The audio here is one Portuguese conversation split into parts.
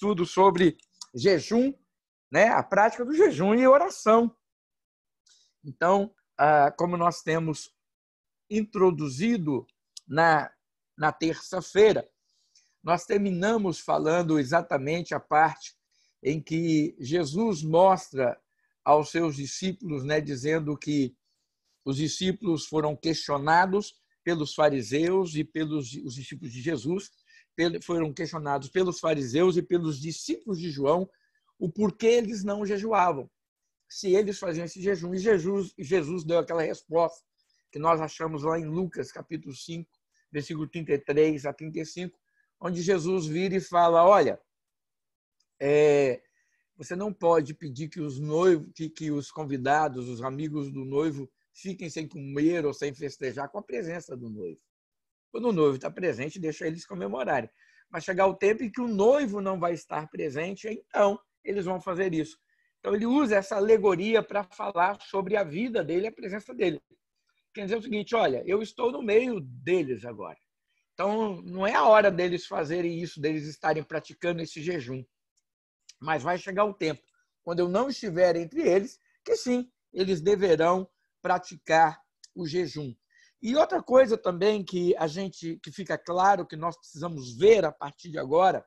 estudo sobre jejum, né? a prática do jejum e oração. Então, ah, como nós temos introduzido na, na terça-feira, nós terminamos falando exatamente a parte em que Jesus mostra aos seus discípulos, né, dizendo que os discípulos foram questionados pelos fariseus e pelos os discípulos de Jesus foram questionados pelos fariseus e pelos discípulos de João o porquê eles não jejuavam, se eles faziam esse jejum. E Jesus, Jesus deu aquela resposta que nós achamos lá em Lucas, capítulo 5, versículo 33 a 35, onde Jesus vira e fala: Olha, é, você não pode pedir que os noivos, que, que os convidados, os amigos do noivo, fiquem sem comer ou sem festejar com a presença do noivo. Quando o noivo está presente, deixa eles comemorarem. Mas chegar o tempo em que o noivo não vai estar presente, então eles vão fazer isso. Então ele usa essa alegoria para falar sobre a vida dele, a presença dele. Quer dizer o seguinte, olha, eu estou no meio deles agora. Então não é a hora deles fazerem isso, deles estarem praticando esse jejum. Mas vai chegar o tempo, quando eu não estiver entre eles, que sim, eles deverão praticar o jejum. E outra coisa também que a gente que fica claro que nós precisamos ver a partir de agora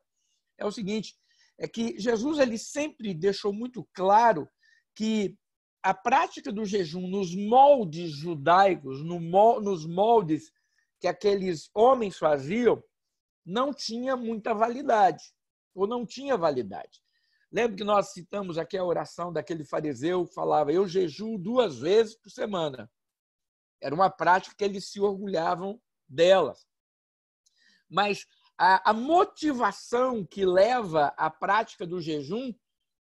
é o seguinte, é que Jesus ele sempre deixou muito claro que a prática do jejum nos moldes judaicos, no, nos moldes que aqueles homens faziam, não tinha muita validade, ou não tinha validade. Lembra que nós citamos aqui a oração daquele fariseu que falava: Eu jejuo duas vezes por semana. Era uma prática que eles se orgulhavam dela. Mas a, a motivação que leva à prática do jejum,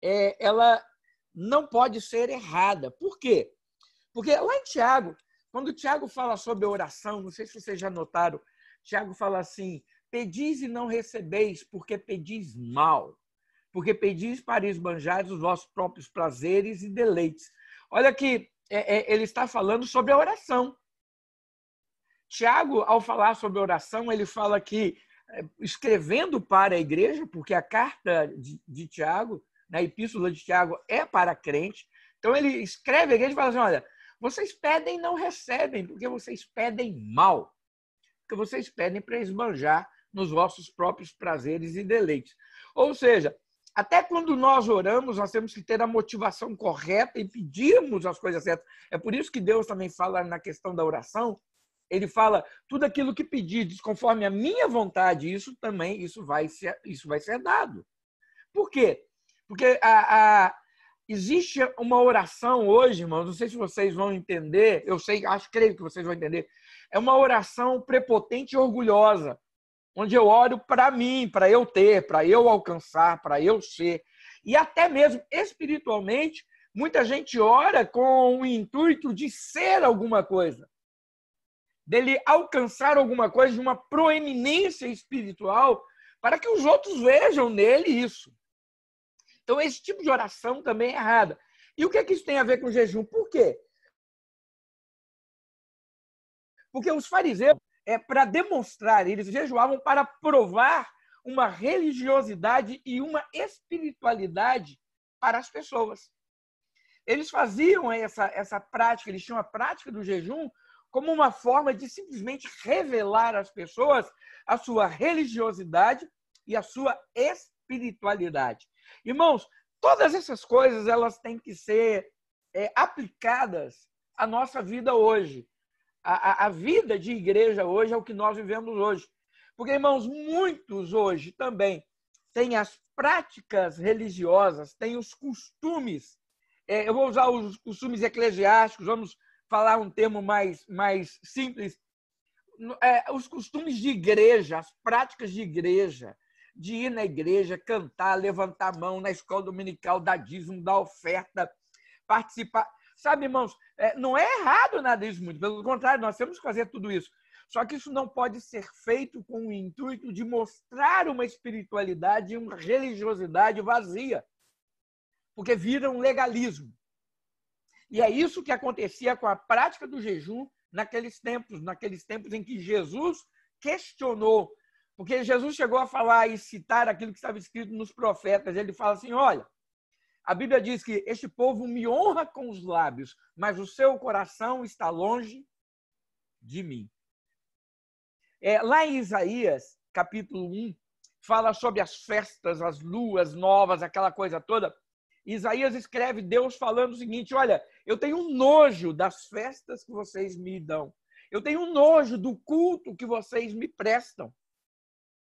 é, ela não pode ser errada. Por quê? Porque lá em Tiago, quando Tiago fala sobre oração, não sei se vocês já notaram, Tiago fala assim: pedis e não recebeis, porque pedis mal, porque pedis para esbanjar os vossos próprios prazeres e deleites. Olha que é, é, ele está falando sobre a oração. Tiago, ao falar sobre oração, ele fala que, é, escrevendo para a igreja, porque a carta de, de Tiago, na epístola de Tiago, é para crente, então ele escreve a igreja e fala assim: olha, vocês pedem e não recebem, porque vocês pedem mal, porque vocês pedem para esbanjar nos vossos próprios prazeres e deleites. Ou seja, até quando nós oramos, nós temos que ter a motivação correta e pedirmos as coisas certas. É por isso que Deus também fala na questão da oração. Ele fala tudo aquilo que pedir, conforme a minha vontade, isso também isso vai ser, isso vai ser dado. Por quê? Porque a, a existe uma oração hoje, irmãos, não sei se vocês vão entender, eu sei, acho, creio que vocês vão entender. É uma oração prepotente e orgulhosa onde eu olho para mim, para eu ter, para eu alcançar, para eu ser. E até mesmo espiritualmente, muita gente ora com o intuito de ser alguma coisa, dele alcançar alguma coisa de uma proeminência espiritual, para que os outros vejam nele isso. Então, esse tipo de oração também é errada. E o que, é que isso tem a ver com jejum? Por quê? Porque os fariseus é, para demonstrar, eles jejuavam para provar uma religiosidade e uma espiritualidade para as pessoas. Eles faziam essa, essa prática, eles tinham a prática do jejum como uma forma de simplesmente revelar às pessoas a sua religiosidade e a sua espiritualidade. Irmãos, todas essas coisas elas têm que ser é, aplicadas à nossa vida hoje. A, a, a vida de igreja hoje é o que nós vivemos hoje. Porque, irmãos, muitos hoje também têm as práticas religiosas, têm os costumes. É, eu vou usar os costumes eclesiásticos, vamos falar um termo mais, mais simples. É, os costumes de igreja, as práticas de igreja, de ir na igreja, cantar, levantar a mão na escola dominical, dar dízimo, dar oferta, participar. Sabe, irmãos, é, não é errado nada disso muito, pelo contrário, nós temos que fazer tudo isso. Só que isso não pode ser feito com o intuito de mostrar uma espiritualidade e uma religiosidade vazia, porque vira um legalismo. E é isso que acontecia com a prática do jejum naqueles tempos, naqueles tempos em que Jesus questionou, porque Jesus chegou a falar e citar aquilo que estava escrito nos profetas. Ele fala assim: olha, a Bíblia diz que este povo me honra com os lábios, mas o seu coração está longe de mim. É, lá em Isaías, capítulo 1, fala sobre as festas, as luas novas, aquela coisa toda. Isaías escreve Deus falando o seguinte: Olha, eu tenho nojo das festas que vocês me dão. Eu tenho nojo do culto que vocês me prestam.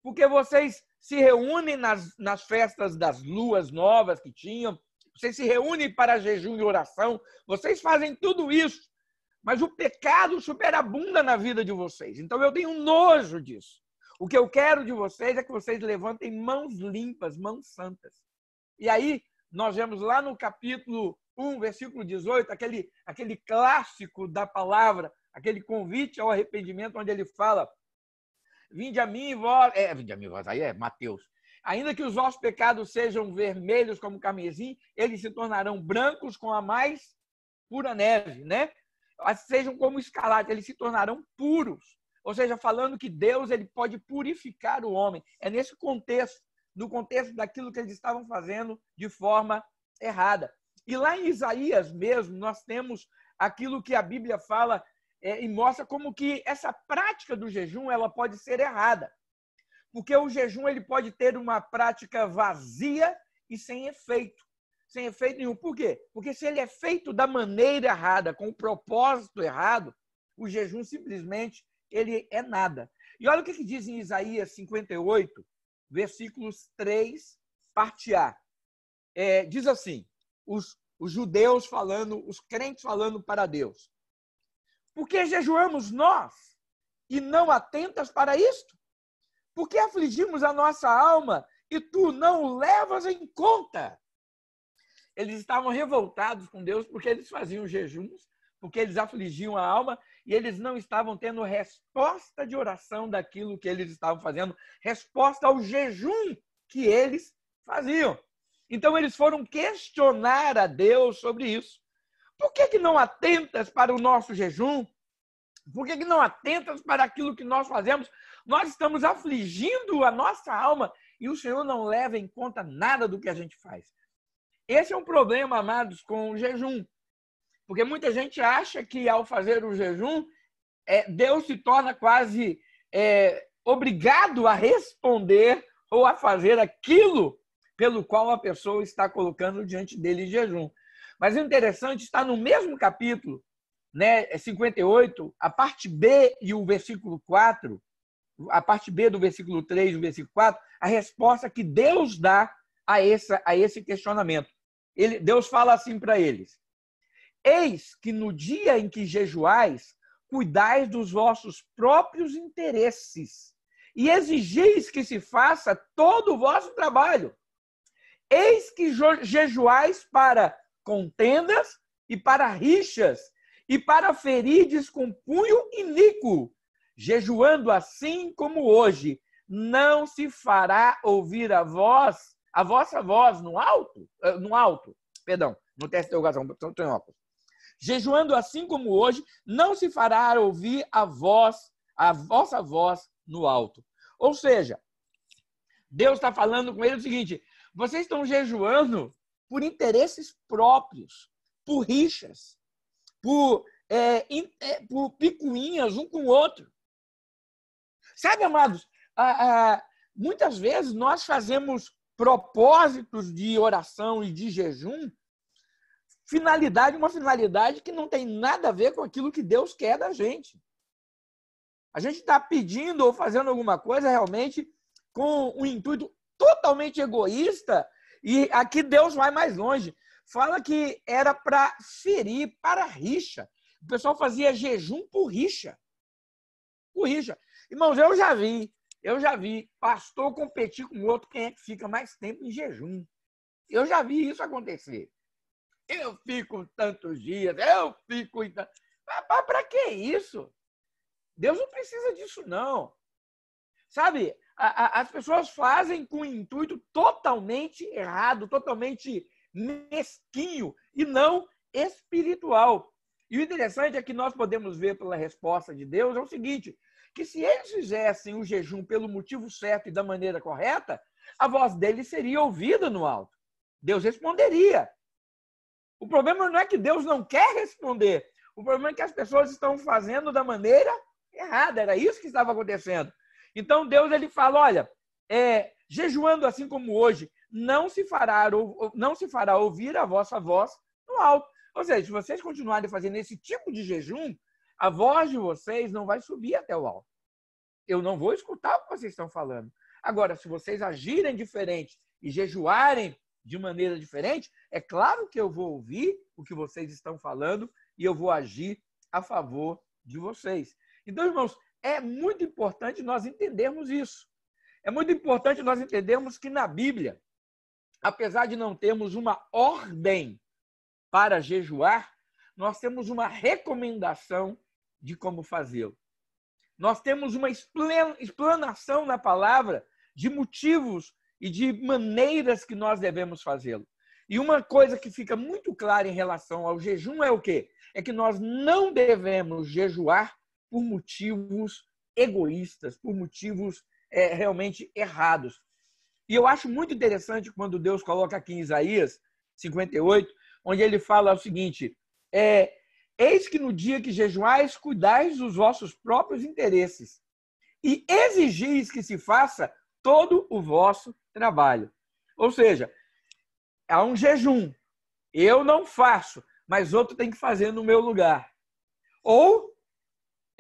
Porque vocês se reúnem nas, nas festas das luas novas que tinham, vocês se reúnem para jejum e oração, vocês fazem tudo isso, mas o pecado superabunda na vida de vocês. Então eu tenho nojo disso. O que eu quero de vocês é que vocês levantem mãos limpas, mãos santas. E aí nós vemos lá no capítulo 1, versículo 18, aquele, aquele clássico da palavra, aquele convite ao arrependimento, onde ele fala: Vinde a mim, vós. É, vinde a mim, vós. Aí é Mateus. Ainda que os vossos pecados sejam vermelhos como carmesim, eles se tornarão brancos com a mais pura neve, né? Sejam como escarlate, eles se tornarão puros. Ou seja, falando que Deus ele pode purificar o homem. É nesse contexto, no contexto daquilo que eles estavam fazendo de forma errada. E lá em Isaías mesmo, nós temos aquilo que a Bíblia fala é, e mostra como que essa prática do jejum ela pode ser errada, porque o jejum ele pode ter uma prática vazia e sem efeito, sem efeito nenhum. Por quê? Porque se ele é feito da maneira errada, com o propósito errado, o jejum simplesmente ele é nada. E olha o que, que diz em Isaías 58, versículos 3, parte A. É, diz assim: os, os judeus falando, os crentes falando para Deus. Porque jejuamos nós e não atentas para isto? Porque afligimos a nossa alma e tu não o levas em conta? Eles estavam revoltados com Deus porque eles faziam jejuns, porque eles afligiam a alma e eles não estavam tendo resposta de oração daquilo que eles estavam fazendo, resposta ao jejum que eles faziam. Então eles foram questionar a Deus sobre isso. Por que, que não atentas para o nosso jejum? Por que, que não atentas para aquilo que nós fazemos? Nós estamos afligindo a nossa alma e o Senhor não leva em conta nada do que a gente faz. Esse é um problema, amados, com o jejum. Porque muita gente acha que ao fazer o jejum, é, Deus se torna quase é, obrigado a responder ou a fazer aquilo pelo qual a pessoa está colocando diante dele jejum. Mas o interessante está no mesmo capítulo, né, 58, é a parte B e o versículo 4, a parte B do versículo 3 e o versículo 4, a resposta que Deus dá a, essa, a esse questionamento. Ele, Deus fala assim para eles: Eis que no dia em que jejuais, cuidais dos vossos próprios interesses e exigis que se faça todo o vosso trabalho. Eis que jejuais para contendas e para rixas e para ferides com punho iníquo, jejuando assim como hoje, não se fará ouvir a voz, a vossa voz no alto, eh, no alto, perdão, no teste de oração, tenho Jejuando assim como hoje, não se fará ouvir a voz, a vossa voz no alto. Ou seja, Deus está falando com ele o seguinte: vocês estão jejuando por interesses próprios, por rixas, por, é, é por picuinhas um com o outro. Sabe, amados, a, a, muitas vezes nós fazemos propósitos de oração e de jejum, finalidade, uma finalidade que não tem nada a ver com aquilo que Deus quer da gente. A gente está pedindo ou fazendo alguma coisa realmente com um intuito totalmente egoísta e aqui Deus vai mais longe. Fala que era para ferir, para rixa. O pessoal fazia jejum por rixa. Por rixa. Irmãos, eu já vi, eu já vi pastor competir com outro quem é que fica mais tempo em jejum. Eu já vi isso acontecer. Eu fico tantos dias, eu fico. Para que isso? Deus não precisa disso, não. Sabe, a, a, as pessoas fazem com um intuito totalmente errado, totalmente mesquinho e não espiritual. E o interessante é que nós podemos ver pela resposta de Deus é o seguinte: que se eles fizessem o jejum pelo motivo certo e da maneira correta, a voz deles seria ouvida no alto. Deus responderia. O problema não é que Deus não quer responder. O problema é que as pessoas estão fazendo da maneira errada. Era isso que estava acontecendo. Então Deus ele fala, olha, é, jejuando assim como hoje, não se fará não se fará ouvir a vossa voz no alto. Ou seja, se vocês continuarem fazendo esse tipo de jejum, a voz de vocês não vai subir até o alto. Eu não vou escutar o que vocês estão falando. Agora, se vocês agirem diferente e jejuarem de maneira diferente, é claro que eu vou ouvir o que vocês estão falando e eu vou agir a favor de vocês. Então, irmãos, é muito importante nós entendermos isso. É muito importante nós entendermos que na Bíblia, apesar de não termos uma ordem para jejuar, nós temos uma recomendação de como fazê-lo. Nós temos uma explanação na palavra de motivos e de maneiras que nós devemos fazê-lo. E uma coisa que fica muito clara em relação ao jejum é o quê? É que nós não devemos jejuar por motivos egoístas, por motivos é, realmente errados. E eu acho muito interessante quando Deus coloca aqui em Isaías 58, onde ele fala o seguinte: é, Eis que no dia que jejuais, cuidais dos vossos próprios interesses e exigis que se faça todo o vosso trabalho. Ou seja, há um jejum. Eu não faço, mas outro tem que fazer no meu lugar. Ou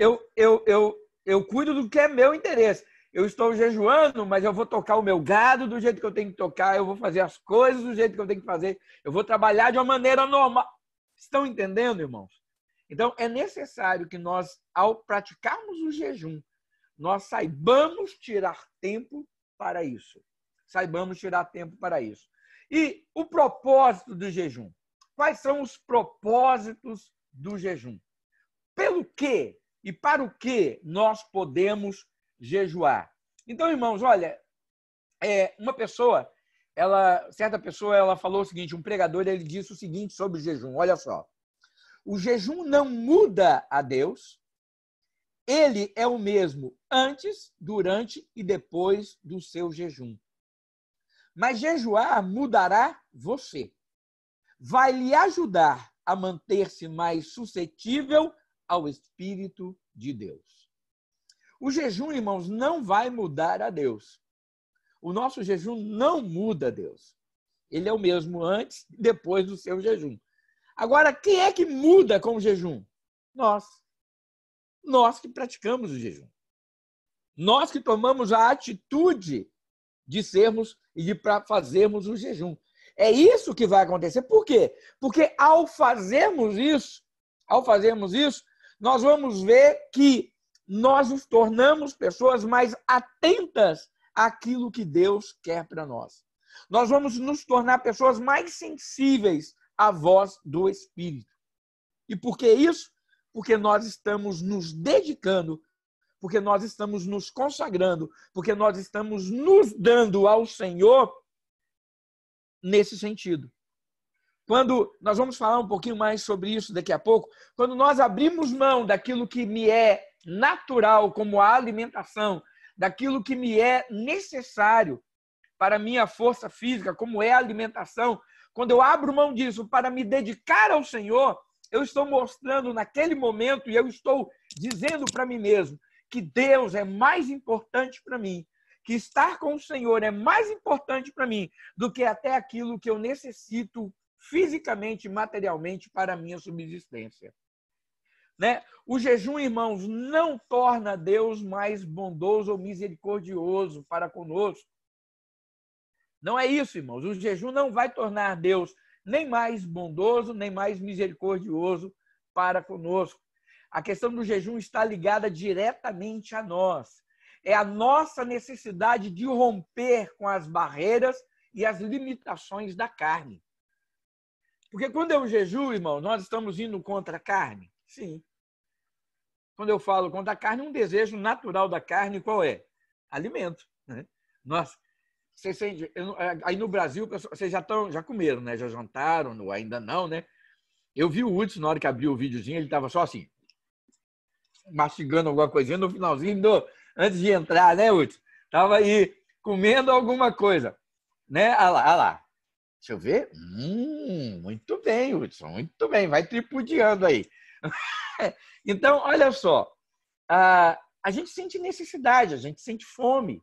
eu, eu, eu, eu cuido do que é meu interesse. Eu estou jejuando, mas eu vou tocar o meu gado do jeito que eu tenho que tocar, eu vou fazer as coisas do jeito que eu tenho que fazer, eu vou trabalhar de uma maneira normal. Estão entendendo, irmãos? Então, é necessário que nós, ao praticarmos o jejum, nós saibamos tirar tempo para isso. Saibamos tirar tempo para isso. E o propósito do jejum? Quais são os propósitos do jejum? Pelo que e para o que nós podemos jejuar. Então, irmãos, olha, é, uma pessoa, ela, certa pessoa, ela falou o seguinte, um pregador, ele disse o seguinte sobre o jejum, olha só. O jejum não muda a Deus, ele é o mesmo antes, durante e depois do seu jejum. Mas jejuar mudará você. Vai lhe ajudar a manter-se mais suscetível ao Espírito de Deus. O jejum, irmãos, não vai mudar a Deus. O nosso jejum não muda a Deus. Ele é o mesmo antes e depois do seu jejum. Agora, quem é que muda com o jejum? Nós. Nós que praticamos o jejum. Nós que tomamos a atitude de sermos e de fazermos o jejum. É isso que vai acontecer. Por quê? Porque ao fazermos isso, ao fazermos isso, nós vamos ver que nós nos tornamos pessoas mais atentas àquilo que Deus quer para nós. Nós vamos nos tornar pessoas mais sensíveis à voz do Espírito. E por que isso? Porque nós estamos nos dedicando, porque nós estamos nos consagrando, porque nós estamos nos dando ao Senhor nesse sentido. Quando nós vamos falar um pouquinho mais sobre isso daqui a pouco, quando nós abrimos mão daquilo que me é natural, como a alimentação, daquilo que me é necessário para a minha força física, como é a alimentação, quando eu abro mão disso para me dedicar ao Senhor, eu estou mostrando naquele momento e eu estou dizendo para mim mesmo que Deus é mais importante para mim, que estar com o Senhor é mais importante para mim do que até aquilo que eu necessito fisicamente e materialmente para a minha subsistência. Né? O jejum, irmãos, não torna Deus mais bondoso ou misericordioso para conosco. Não é isso, irmãos. O jejum não vai tornar Deus nem mais bondoso, nem mais misericordioso para conosco. A questão do jejum está ligada diretamente a nós. É a nossa necessidade de romper com as barreiras e as limitações da carne. Porque quando eu é jejuo, irmão, nós estamos indo contra a carne. Sim. Quando eu falo contra a carne, é um desejo natural da carne qual é? Alimento. Né? Nós, é, aí no Brasil, vocês já, estão, já comeram, né? já jantaram, ou ainda não, né? Eu vi o Hudson, na hora que abriu o videozinho, ele estava só assim, mastigando alguma coisinha no finalzinho, do, antes de entrar, né, Hudson? Estava aí comendo alguma coisa. Né? Ah lá, ah lá. Deixa eu ver. Hum, muito bem, Hudson, muito bem. Vai tripudiando aí. então, olha só. A, ah, a gente sente necessidade, a gente sente fome.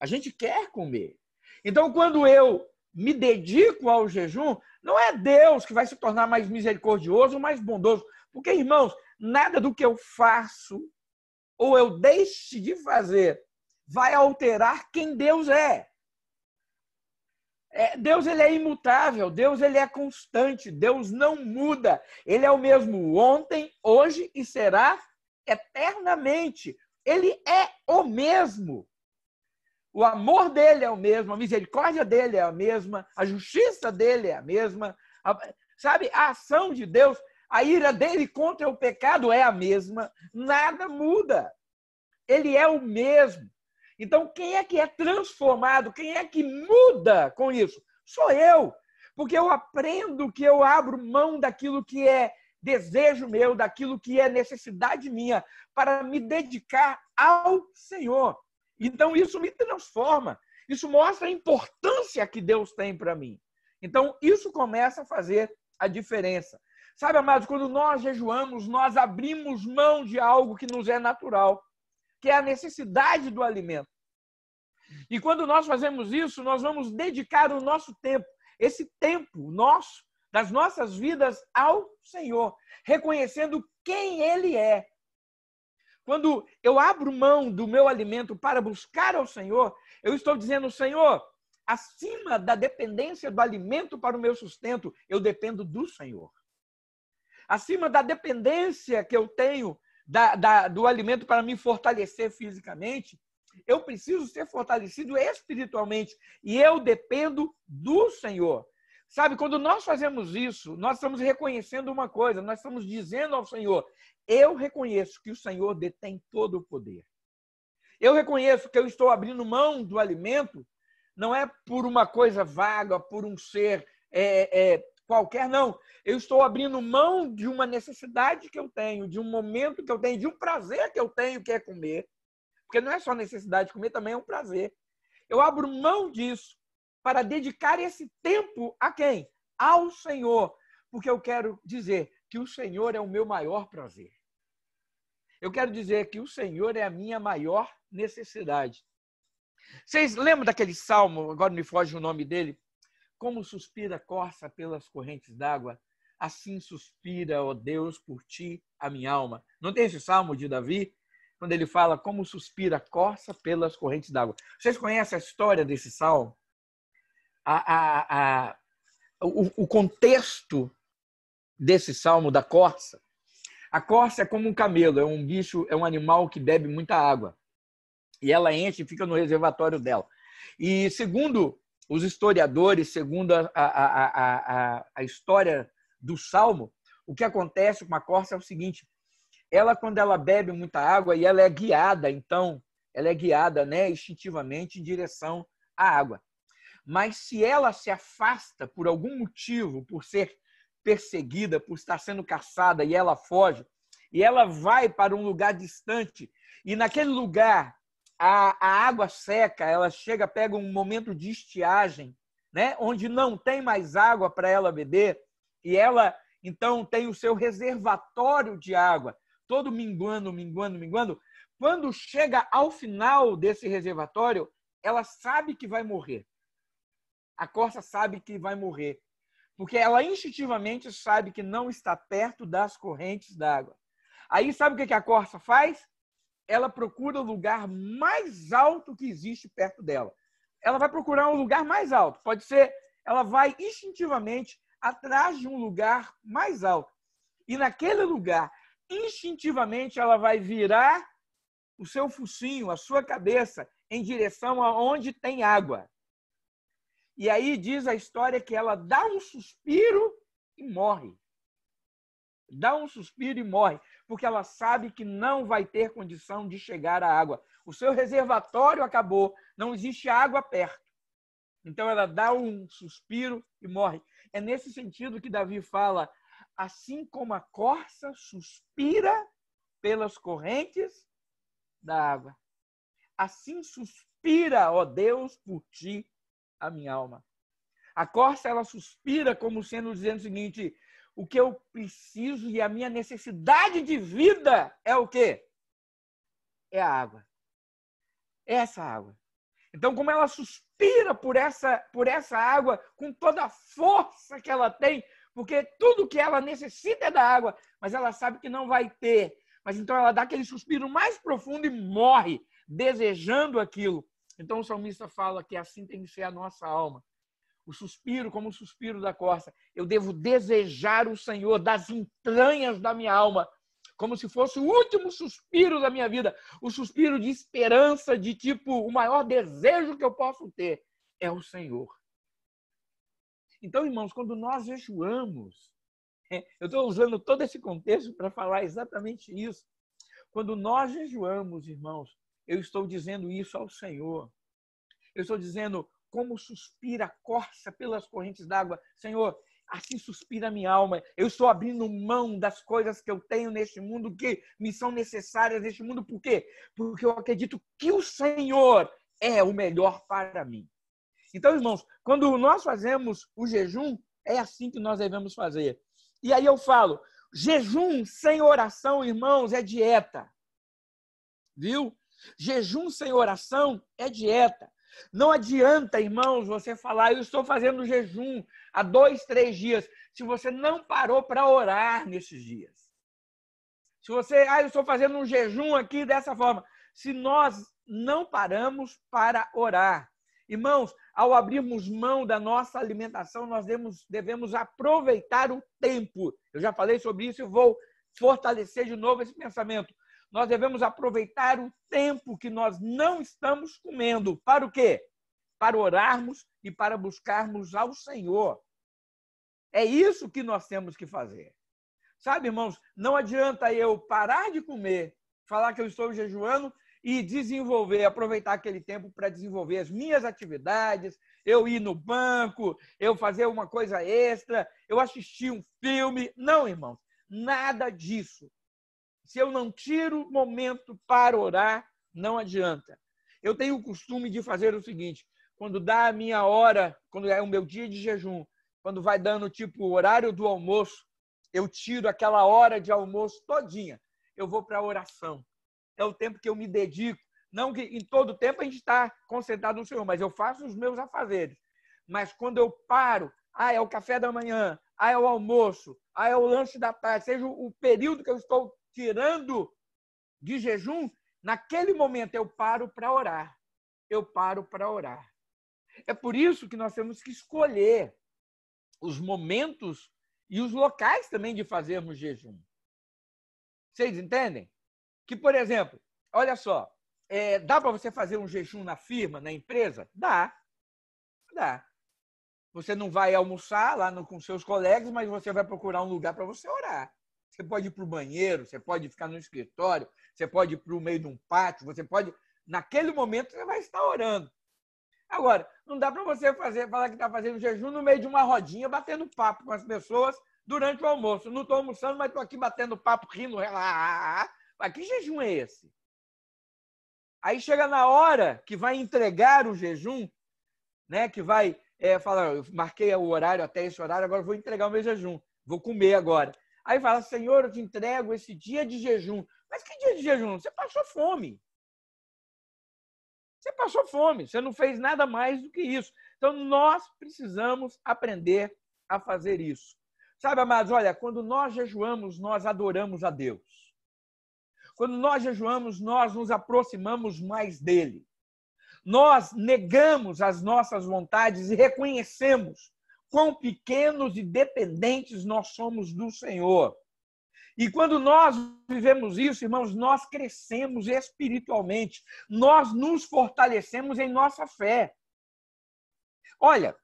A gente quer comer. Então, quando eu me dedico ao jejum, não é Deus que vai se tornar mais misericordioso, mais bondoso. Porque, irmãos, nada do que eu faço ou eu deixe de fazer vai alterar quem Deus é. É, Deus ele é imutável, Deus ele é constante, Deus não muda. Ele é o mesmo ontem, hoje e será eternamente. Ele é o mesmo. O amor dele é o mesmo, a misericórdia dele é a mesma, a justiça dele é a mesma. A, sabe, a ação de Deus, a ira dele contra o pecado é a mesma. Nada muda. Ele é o mesmo. Então, quem é que é transformado? Quem é que muda com isso? Sou eu. Porque eu aprendo que eu abro mão daquilo que é desejo meu, daquilo que é necessidade minha, para me dedicar ao Senhor. Então, isso me transforma. Isso mostra a importância que Deus tem para mim. Então, isso começa a fazer a diferença. Sabe, amados, quando nós jejuamos, nós abrimos mão de algo que nos é natural que é a necessidade do alimento. E quando nós fazemos isso, nós vamos dedicar o nosso tempo, esse tempo nosso, das nossas vidas ao Senhor, reconhecendo quem Ele é. Quando eu abro mão do meu alimento para buscar ao Senhor, eu estou dizendo, Senhor, acima da dependência do alimento para o meu sustento, eu dependo do Senhor. Acima da dependência que eu tenho da, da, do alimento para me fortalecer fisicamente, eu preciso ser fortalecido espiritualmente e eu dependo do Senhor. Sabe, quando nós fazemos isso, nós estamos reconhecendo uma coisa, nós estamos dizendo ao Senhor: eu reconheço que o Senhor detém todo o poder. Eu reconheço que eu estou abrindo mão do alimento, não é por uma coisa vaga, por um ser é, é, qualquer, não. Eu estou abrindo mão de uma necessidade que eu tenho, de um momento que eu tenho, de um prazer que eu tenho, que é comer. Porque não é só necessidade de comer, também é um prazer. Eu abro mão disso para dedicar esse tempo a quem? Ao Senhor. Porque eu quero dizer que o Senhor é o meu maior prazer. Eu quero dizer que o Senhor é a minha maior necessidade. Vocês lembram daquele salmo, agora me foge o nome dele, como suspira a corça pelas correntes d'água, assim suspira, ó Deus, por ti a minha alma. Não tem esse salmo de Davi, quando ele fala como suspira a corça pelas correntes d'água. Vocês conhecem a história desse salmo? A, a, a, o, o contexto desse salmo da corça. A corça é como um camelo, é um bicho, é um animal que bebe muita água. E ela enche e fica no reservatório dela. E segundo os historiadores, segundo a, a, a, a história do Salmo, o que acontece com a corça é o seguinte: ela, quando ela bebe muita água e ela é guiada, então, ela é guiada né, instintivamente em direção à água. Mas se ela se afasta por algum motivo, por ser perseguida, por estar sendo caçada e ela foge, e ela vai para um lugar distante, e naquele lugar a, a água seca, ela chega, pega um momento de estiagem, né? onde não tem mais água para ela beber, e ela então tem o seu reservatório de água, todo minguando, minguando, minguando. Quando chega ao final desse reservatório, ela sabe que vai morrer. A corça sabe que vai morrer, porque ela instintivamente sabe que não está perto das correntes d'água. Aí sabe o que a corça faz? ela procura o lugar mais alto que existe perto dela. Ela vai procurar um lugar mais alto. Pode ser, ela vai instintivamente atrás de um lugar mais alto. E naquele lugar, instintivamente, ela vai virar o seu focinho, a sua cabeça, em direção aonde tem água. E aí diz a história que ela dá um suspiro e morre. Dá um suspiro e morre porque ela sabe que não vai ter condição de chegar à água. O seu reservatório acabou, não existe água perto. Então ela dá um suspiro e morre. É nesse sentido que Davi fala: assim como a corça suspira pelas correntes da água, assim suspira, ó Deus, por ti a minha alma. A corça ela suspira como sendo dizendo o seguinte: o que eu preciso e a minha necessidade de vida é o quê? É a água. É essa água. Então, como ela suspira por essa, por essa água com toda a força que ela tem, porque tudo que ela necessita é da água, mas ela sabe que não vai ter. Mas então ela dá aquele suspiro mais profundo e morre desejando aquilo. Então o salmista fala que assim tem que ser a nossa alma o suspiro como o suspiro da corça. Eu devo desejar o Senhor das entranhas da minha alma, como se fosse o último suspiro da minha vida, o suspiro de esperança, de tipo, o maior desejo que eu posso ter é o Senhor. Então, irmãos, quando nós jejuamos, é, eu estou usando todo esse contexto para falar exatamente isso. Quando nós jejuamos, irmãos, eu estou dizendo isso ao Senhor. Eu estou dizendo, como suspira a corça pelas correntes d'água. Senhor, assim suspira a minha alma. Eu estou abrindo mão das coisas que eu tenho neste mundo que me são necessárias neste mundo. Por quê? Porque eu acredito que o Senhor é o melhor para mim. Então, irmãos, quando nós fazemos o jejum, é assim que nós devemos fazer. E aí eu falo, jejum sem oração, irmãos, é dieta. Viu? Jejum sem oração é dieta. Não adianta, irmãos, você falar, eu estou fazendo jejum há dois, três dias, se você não parou para orar nesses dias. Se você, ah, eu estou fazendo um jejum aqui dessa forma. Se nós não paramos para orar. Irmãos, ao abrirmos mão da nossa alimentação, nós devemos, devemos aproveitar o tempo. Eu já falei sobre isso e vou fortalecer de novo esse pensamento nós devemos aproveitar o tempo que nós não estamos comendo. Para o quê? Para orarmos e para buscarmos ao Senhor. É isso que nós temos que fazer. Sabe, irmãos, não adianta eu parar de comer, falar que eu estou jejuando e desenvolver, aproveitar aquele tempo para desenvolver as minhas atividades, eu ir no banco, eu fazer uma coisa extra, eu assistir um filme. Não, irmãos, nada disso. Se eu não tiro momento para orar, não adianta. Eu tenho o costume de fazer o seguinte: quando dá a minha hora, quando é o meu dia de jejum, quando vai dando tipo o horário do almoço, eu tiro aquela hora de almoço todinha. Eu vou para a oração. É o tempo que eu me dedico. Não que em todo tempo a gente está concentrado no Senhor, mas eu faço os meus afazeres. Mas quando eu paro, ah, é o café da manhã, ah, é o almoço, ah, é o lanche da tarde, seja o período que eu estou tirando de jejum, naquele momento eu paro para orar. Eu paro para orar. É por isso que nós temos que escolher os momentos e os locais também de fazermos jejum. Vocês entendem? Que, por exemplo, olha só, é, dá para você fazer um jejum na firma, na empresa? Dá. Dá. Você não vai almoçar lá no, com seus colegas, mas você vai procurar um lugar para você orar. Você pode ir para o banheiro, você pode ficar no escritório, você pode ir para o meio de um pátio, você pode. Naquele momento você vai estar orando. Agora, não dá para você fazer, falar que está fazendo jejum no meio de uma rodinha, batendo papo com as pessoas durante o almoço. Não estou almoçando, mas estou aqui batendo papo, rindo. Ah, ah, ah, mas que jejum é esse? Aí chega na hora que vai entregar o jejum, né? Que vai é, falar, eu marquei o horário até esse horário, agora vou entregar o meu jejum, vou comer agora. Aí fala, Senhor, eu te entrego esse dia de jejum. Mas que dia de jejum? Você passou fome. Você passou fome, você não fez nada mais do que isso. Então nós precisamos aprender a fazer isso. Sabe, amados, olha, quando nós jejuamos, nós adoramos a Deus. Quando nós jejuamos, nós nos aproximamos mais dele. Nós negamos as nossas vontades e reconhecemos quão pequenos e dependentes nós somos do Senhor. E quando nós vivemos isso, irmãos, nós crescemos espiritualmente, nós nos fortalecemos em nossa fé. Olha,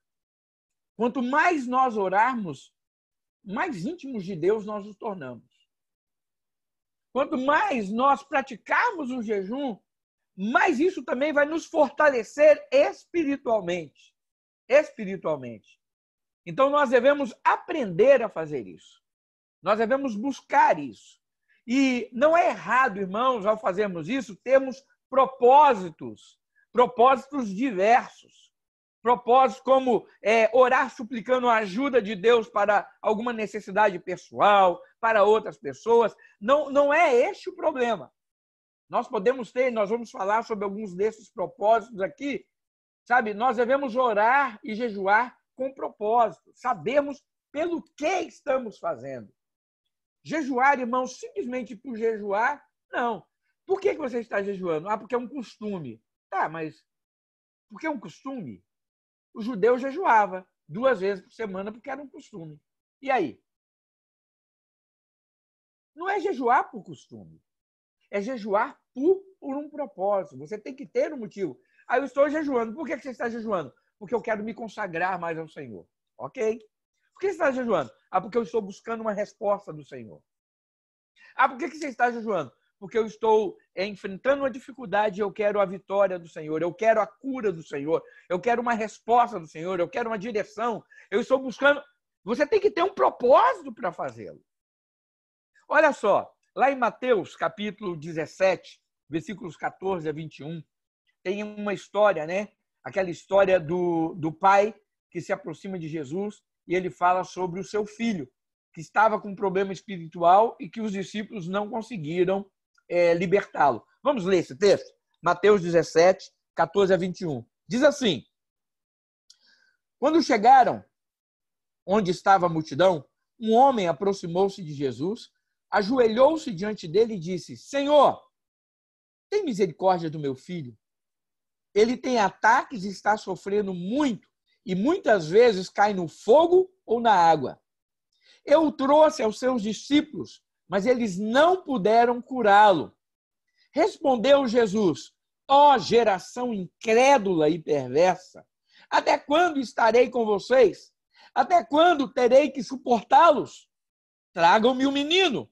quanto mais nós orarmos, mais íntimos de Deus nós nos tornamos. Quanto mais nós praticarmos o jejum, mais isso também vai nos fortalecer espiritualmente. Espiritualmente. Então nós devemos aprender a fazer isso. Nós devemos buscar isso. E não é errado, irmãos, ao fazermos isso, termos propósitos, propósitos diversos. Propósitos como é, orar suplicando a ajuda de Deus para alguma necessidade pessoal, para outras pessoas. Não, não é este o problema. Nós podemos ter, nós vamos falar sobre alguns desses propósitos aqui. Sabe, nós devemos orar e jejuar com propósito, sabermos pelo que estamos fazendo. Jejuar, irmãos, simplesmente por jejuar, não. Por que, que você está jejuando? Ah, porque é um costume. Tá, mas por que é um costume? O judeu jejuava duas vezes por semana porque era um costume. E aí? Não é jejuar por costume. É jejuar por, por um propósito. Você tem que ter um motivo. Ah, eu estou jejuando. Por que, que você está jejuando? porque eu quero me consagrar mais ao Senhor. Ok? Por que você está jejuando? Ah, porque eu estou buscando uma resposta do Senhor. Ah, por que você está jejuando? Porque eu estou é, enfrentando uma dificuldade e eu quero a vitória do Senhor, eu quero a cura do Senhor, eu quero uma resposta do Senhor, eu quero uma direção, eu estou buscando. Você tem que ter um propósito para fazê-lo. Olha só, lá em Mateus capítulo 17, versículos 14 a 21, tem uma história, né? aquela história do, do pai que se aproxima de Jesus e ele fala sobre o seu filho, que estava com um problema espiritual e que os discípulos não conseguiram é, libertá-lo. Vamos ler esse texto? Mateus 17, 14 a 21. Diz assim: Quando chegaram onde estava a multidão, um homem aproximou-se de Jesus, ajoelhou-se diante dele e disse: Senhor, tem misericórdia do meu filho ele tem ataques e está sofrendo muito, e muitas vezes cai no fogo ou na água. Eu o trouxe aos seus discípulos, mas eles não puderam curá-lo. Respondeu Jesus: Ó oh, geração incrédula e perversa, até quando estarei com vocês? Até quando terei que suportá-los? Tragam-me o um menino.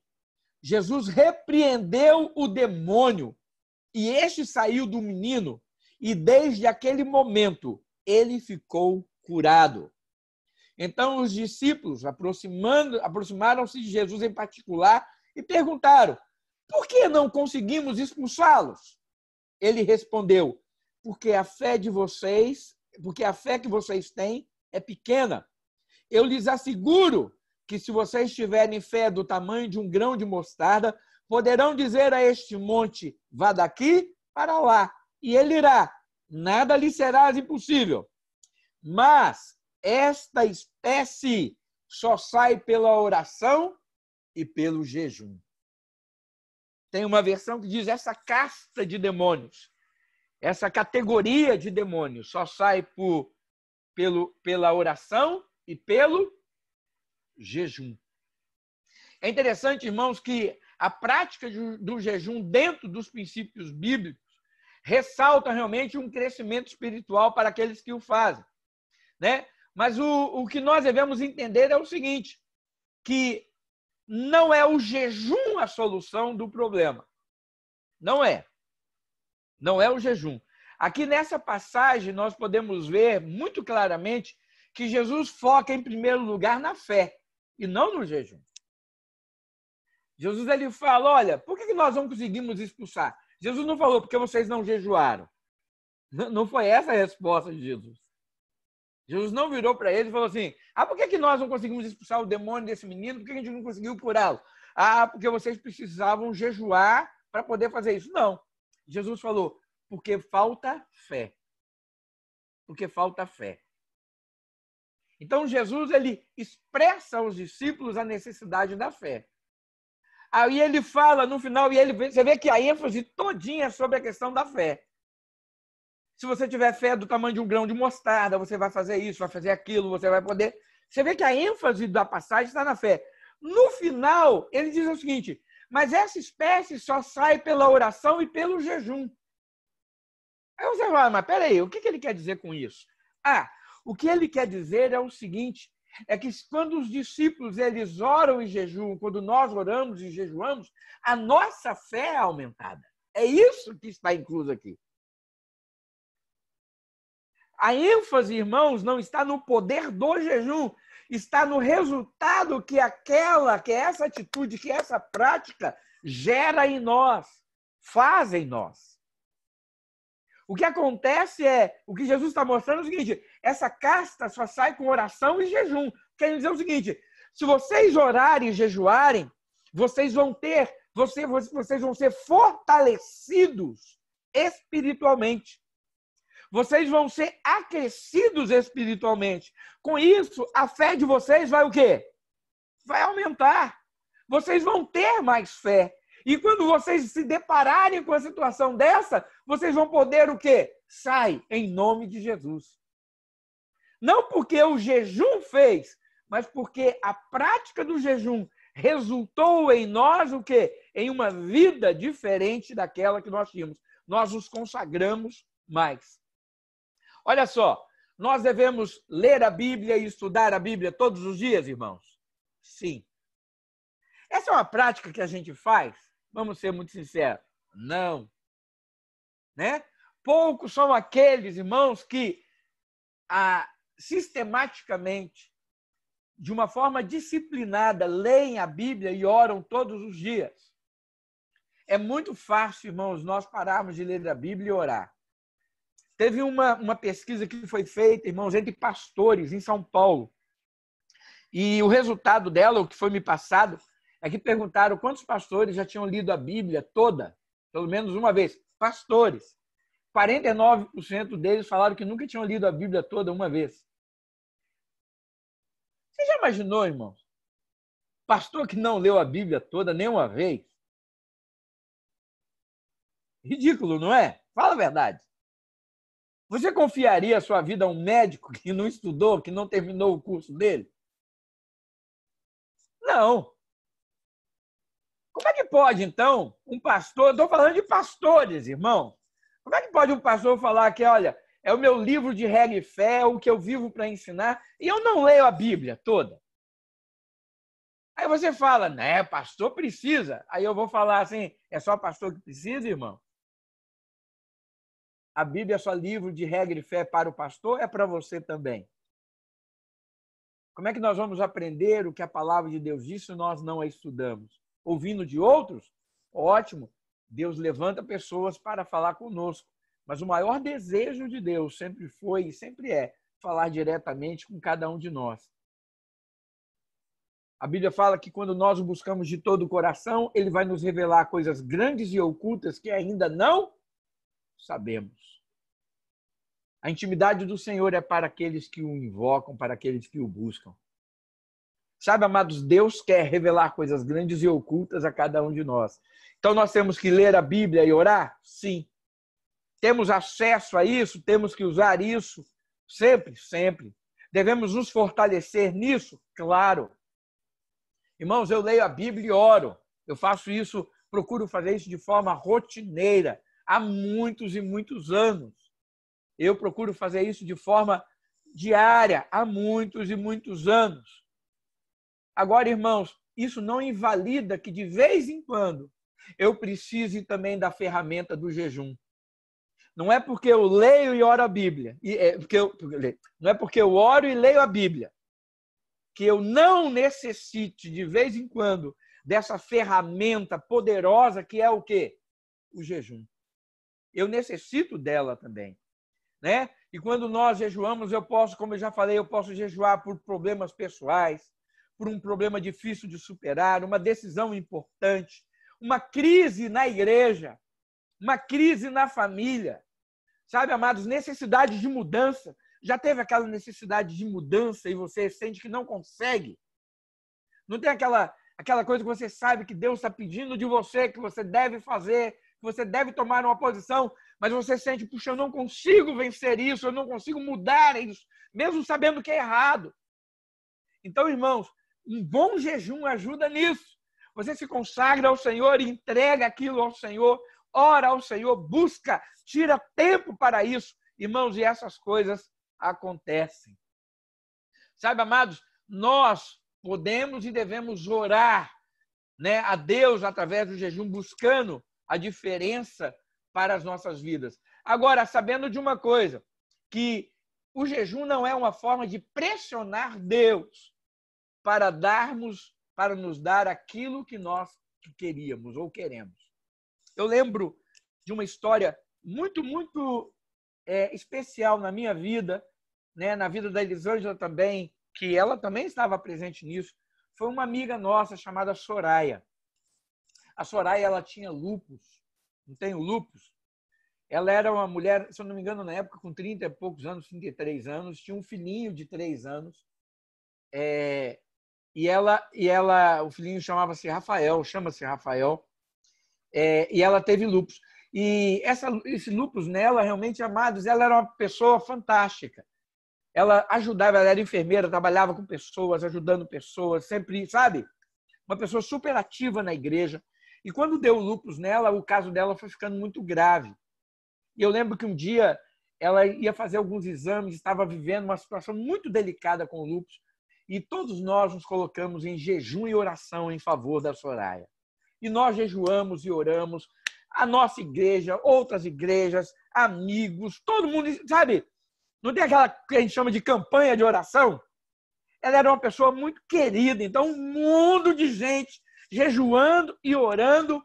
Jesus repreendeu o demônio e este saiu do menino e desde aquele momento, ele ficou curado. Então, os discípulos aproximaram-se de Jesus em particular e perguntaram: por que não conseguimos expulsá-los? Ele respondeu: porque a fé de vocês, porque a fé que vocês têm é pequena. Eu lhes asseguro que se vocês tiverem fé do tamanho de um grão de mostarda, poderão dizer a este monte: vá daqui para lá, e ele irá. Nada lhe será impossível. Mas esta espécie só sai pela oração e pelo jejum. Tem uma versão que diz essa casta de demônios, essa categoria de demônios só sai por, pelo, pela oração e pelo jejum. É interessante, irmãos, que a prática do jejum dentro dos princípios bíblicos ressalta realmente um crescimento espiritual para aqueles que o fazem. Né? Mas o, o que nós devemos entender é o seguinte: que não é o jejum a solução do problema. Não é. Não é o jejum. Aqui nessa passagem, nós podemos ver muito claramente que Jesus foca, em primeiro lugar, na fé e não no jejum. Jesus ele fala: olha, por que nós não conseguimos expulsar? Jesus não falou porque vocês não jejuaram. Não foi essa a resposta de Jesus. Jesus não virou para eles e falou assim: ah, por que, que nós não conseguimos expulsar o demônio desse menino? Por que a gente não conseguiu curá-lo? Ah, porque vocês precisavam jejuar para poder fazer isso. Não. Jesus falou: porque falta fé. Porque falta fé. Então Jesus ele expressa aos discípulos a necessidade da fé. Aí ele fala no final, e ele você vê que a ênfase todinha é sobre a questão da fé. Se você tiver fé do tamanho de um grão de mostarda, você vai fazer isso, vai fazer aquilo, você vai poder. Você vê que a ênfase da passagem está na fé. No final, ele diz o seguinte: mas essa espécie só sai pela oração e pelo jejum. Aí você fala, ah, mas peraí, o que ele quer dizer com isso? Ah, o que ele quer dizer é o seguinte: é que quando os discípulos eles oram e jejuam, quando nós oramos e jejuamos, a nossa fé é aumentada. É isso que está incluso aqui. A ênfase, irmãos, não está no poder do jejum, está no resultado que aquela, que essa atitude, que essa prática gera em nós, faz em nós. O que acontece é, o que Jesus está mostrando é o seguinte: essa casta só sai com oração e jejum. Quer dizer o seguinte: se vocês orarem e jejuarem, vocês vão ter, vocês vão ser fortalecidos espiritualmente. Vocês vão ser aquecidos espiritualmente. Com isso, a fé de vocês vai o quê? Vai aumentar. Vocês vão ter mais fé. E quando vocês se depararem com a situação dessa, vocês vão poder o quê? Sai em nome de Jesus. Não porque o jejum fez, mas porque a prática do jejum resultou em nós o quê? Em uma vida diferente daquela que nós tínhamos. Nós nos consagramos mais. Olha só, nós devemos ler a Bíblia e estudar a Bíblia todos os dias, irmãos? Sim. Essa é uma prática que a gente faz? Vamos ser muito sinceros. Não. Né? Poucos são aqueles irmãos que a, sistematicamente, de uma forma disciplinada, leem a Bíblia e oram todos os dias. É muito fácil, irmãos, nós pararmos de ler a Bíblia e orar. Teve uma, uma pesquisa que foi feita, irmãos, entre pastores em São Paulo. E o resultado dela, o que foi me passado, é que perguntaram quantos pastores já tinham lido a Bíblia toda, pelo menos uma vez. Pastores. 49% deles falaram que nunca tinham lido a Bíblia toda uma vez. Você já imaginou, irmão? Pastor que não leu a Bíblia toda nenhuma vez. Ridículo, não é? Fala a verdade. Você confiaria a sua vida a um médico que não estudou, que não terminou o curso dele? Não. Como é que pode, então, um pastor? Estou falando de pastores, irmão. Como é que pode um pastor falar que, olha, é o meu livro de regra e fé, é o que eu vivo para ensinar, e eu não leio a Bíblia toda? Aí você fala, né, pastor precisa. Aí eu vou falar assim, é só pastor que precisa, irmão? A Bíblia é só livro de regra e fé para o pastor, é para você também. Como é que nós vamos aprender o que a palavra de Deus diz se nós não a estudamos? Ouvindo de outros? Ótimo. Deus levanta pessoas para falar conosco. Mas o maior desejo de Deus sempre foi e sempre é falar diretamente com cada um de nós. A Bíblia fala que quando nós o buscamos de todo o coração, ele vai nos revelar coisas grandes e ocultas que ainda não sabemos. A intimidade do Senhor é para aqueles que o invocam, para aqueles que o buscam. Sabe, amados, Deus quer revelar coisas grandes e ocultas a cada um de nós. Então nós temos que ler a Bíblia e orar? Sim. Temos acesso a isso? Temos que usar isso? Sempre, sempre. Devemos nos fortalecer nisso? Claro. Irmãos, eu leio a Bíblia e oro. Eu faço isso, procuro fazer isso de forma rotineira há muitos e muitos anos. Eu procuro fazer isso de forma diária há muitos e muitos anos. Agora, irmãos, isso não invalida que de vez em quando eu precise também da ferramenta do jejum. Não é porque eu leio e oro a Bíblia, e é porque eu, não é porque eu oro e leio a Bíblia, que eu não necessite de vez em quando dessa ferramenta poderosa que é o quê? O jejum. Eu necessito dela também, né? E quando nós jejuamos, eu posso, como eu já falei, eu posso jejuar por problemas pessoais, por um problema difícil de superar, uma decisão importante, uma crise na igreja, uma crise na família. Sabe, amados, necessidade de mudança. Já teve aquela necessidade de mudança e você sente que não consegue? Não tem aquela aquela coisa que você sabe que Deus está pedindo de você, que você deve fazer, que você deve tomar uma posição, mas você sente, puxa, eu não consigo vencer isso, eu não consigo mudar isso, mesmo sabendo que é errado. Então, irmãos, um bom jejum ajuda nisso. Você se consagra ao Senhor, e entrega aquilo ao Senhor, ora ao Senhor, busca, tira tempo para isso. Irmãos, e essas coisas acontecem. Sabe, amados, nós podemos e devemos orar né, a Deus através do jejum, buscando a diferença para as nossas vidas. Agora, sabendo de uma coisa, que o jejum não é uma forma de pressionar Deus, para darmos, para nos dar aquilo que nós queríamos ou queremos. Eu lembro de uma história muito, muito é, especial na minha vida, né, na vida da Elisângela também, que ela também estava presente nisso, foi uma amiga nossa chamada Soraya. A Soraya ela tinha lupus, não tem lupus. Ela era uma mulher, se eu não me engano, na época com 30 e poucos anos, 33 anos, tinha um filhinho de 3 anos. É, e ela e ela o filhinho chamava-se Rafael chama-se Rafael é, e ela teve lupus e essa, esse lupus nela realmente amados ela era uma pessoa fantástica ela ajudava ela era enfermeira trabalhava com pessoas ajudando pessoas sempre sabe uma pessoa super ativa na igreja e quando deu lupus nela o caso dela foi ficando muito grave e eu lembro que um dia ela ia fazer alguns exames estava vivendo uma situação muito delicada com o lupus e todos nós nos colocamos em jejum e oração em favor da Soraya. E nós jejuamos e oramos, a nossa igreja, outras igrejas, amigos, todo mundo, sabe? Não tem aquela que a gente chama de campanha de oração? Ela era uma pessoa muito querida, então um mundo de gente jejuando e orando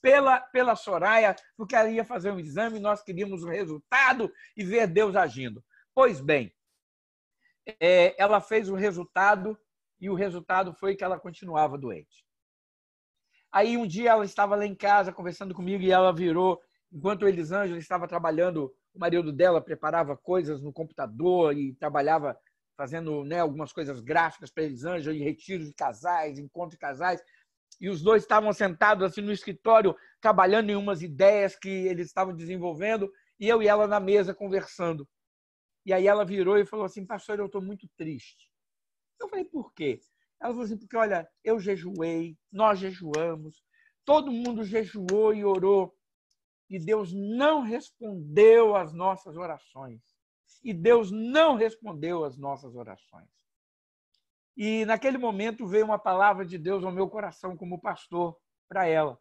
pela, pela Soraya, porque ela ia fazer um exame, nós queríamos o um resultado e ver Deus agindo. Pois bem, é, ela fez o resultado e o resultado foi que ela continuava doente. Aí um dia ela estava lá em casa conversando comigo e ela virou, enquanto o Elisângela estava trabalhando, o marido dela preparava coisas no computador e trabalhava fazendo né, algumas coisas gráficas para Elisângela, e retiros de casais, encontros de casais. E os dois estavam sentados assim no escritório, trabalhando em umas ideias que eles estavam desenvolvendo, e eu e ela na mesa conversando. E aí ela virou e falou assim: Pastor, eu estou muito triste. Eu falei: Por quê? Ela falou assim: Porque olha, eu jejuei, nós jejuamos, todo mundo jejuou e orou, e Deus não respondeu às nossas orações. E Deus não respondeu às nossas orações. E naquele momento veio uma palavra de Deus ao meu coração como pastor para ela.